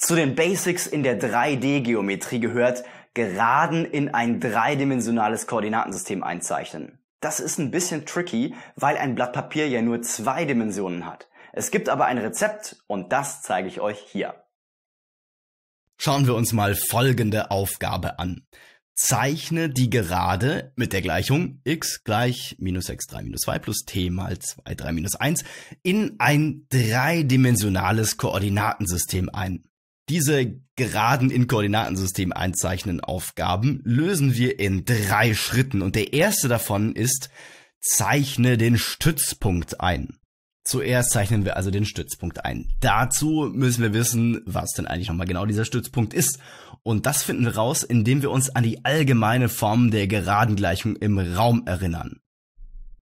Zu den Basics in der 3D-Geometrie gehört, Geraden in ein dreidimensionales Koordinatensystem einzeichnen. Das ist ein bisschen tricky, weil ein Blatt Papier ja nur zwei Dimensionen hat. Es gibt aber ein Rezept und das zeige ich euch hier. Schauen wir uns mal folgende Aufgabe an. Zeichne die Gerade mit der Gleichung x gleich minus x 3 minus 2 plus t mal 2 3 minus 1 in ein dreidimensionales Koordinatensystem ein. Diese geraden in Koordinatensystem einzeichnen Aufgaben lösen wir in drei Schritten und der erste davon ist, zeichne den Stützpunkt ein. Zuerst zeichnen wir also den Stützpunkt ein. Dazu müssen wir wissen, was denn eigentlich nochmal genau dieser Stützpunkt ist. Und das finden wir raus, indem wir uns an die allgemeine Form der geraden Gleichung im Raum erinnern.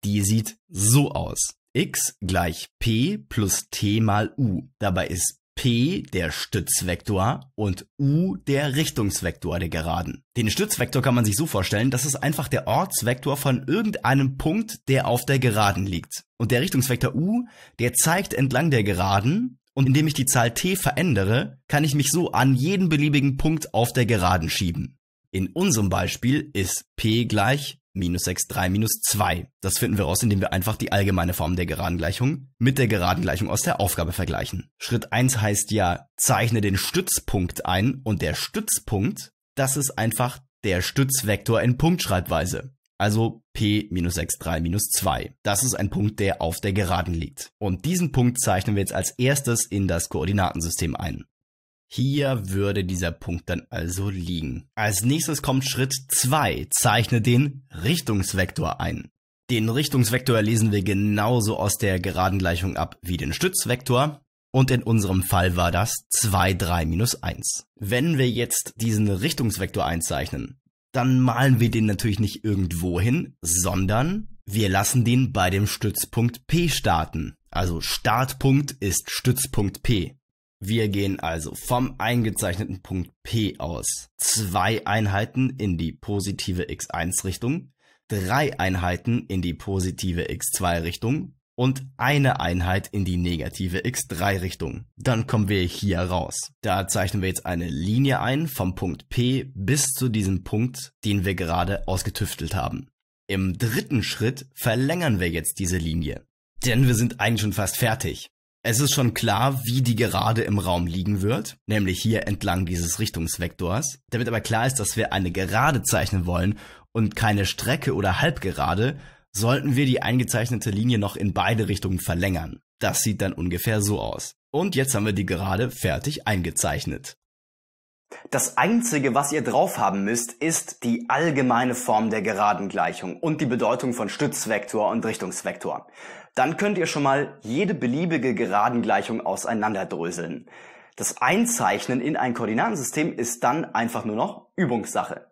Die sieht so aus. x gleich p plus t mal u. Dabei ist P der Stützvektor und U der Richtungsvektor der Geraden. Den Stützvektor kann man sich so vorstellen, das ist einfach der Ortsvektor von irgendeinem Punkt, der auf der Geraden liegt. Und der Richtungsvektor U, der zeigt entlang der Geraden und indem ich die Zahl t verändere, kann ich mich so an jeden beliebigen Punkt auf der Geraden schieben. In unserem Beispiel ist p gleich minus 6, 3, minus 2. Das finden wir raus, indem wir einfach die allgemeine Form der Geradengleichung mit der Geradengleichung aus der Aufgabe vergleichen. Schritt 1 heißt ja, zeichne den Stützpunkt ein und der Stützpunkt, das ist einfach der Stützvektor in Punktschreibweise. Also P minus 6, 3 minus 2. Das ist ein Punkt, der auf der Geraden liegt. Und diesen Punkt zeichnen wir jetzt als erstes in das Koordinatensystem ein. Hier würde dieser Punkt dann also liegen. Als nächstes kommt Schritt 2. Zeichne den Richtungsvektor ein. Den Richtungsvektor lesen wir genauso aus der Geradengleichung ab wie den Stützvektor. Und in unserem Fall war das 2, 3 minus 1. Wenn wir jetzt diesen Richtungsvektor einzeichnen, dann malen wir den natürlich nicht irgendwo hin, sondern wir lassen den bei dem Stützpunkt P starten. Also Startpunkt ist Stützpunkt P. Wir gehen also vom eingezeichneten Punkt P aus. Zwei Einheiten in die positive x1-Richtung, drei Einheiten in die positive x2-Richtung und eine Einheit in die negative x3-Richtung. Dann kommen wir hier raus. Da zeichnen wir jetzt eine Linie ein vom Punkt P bis zu diesem Punkt, den wir gerade ausgetüftelt haben. Im dritten Schritt verlängern wir jetzt diese Linie. Denn wir sind eigentlich schon fast fertig. Es ist schon klar, wie die Gerade im Raum liegen wird, nämlich hier entlang dieses Richtungsvektors. Damit aber klar ist, dass wir eine Gerade zeichnen wollen und keine Strecke oder Halbgerade, sollten wir die eingezeichnete Linie noch in beide Richtungen verlängern. Das sieht dann ungefähr so aus. Und jetzt haben wir die Gerade fertig eingezeichnet. Das Einzige, was ihr drauf haben müsst, ist die allgemeine Form der Geradengleichung und die Bedeutung von Stützvektor und Richtungsvektor. Dann könnt ihr schon mal jede beliebige Geradengleichung auseinanderdröseln. Das Einzeichnen in ein Koordinatensystem ist dann einfach nur noch Übungssache.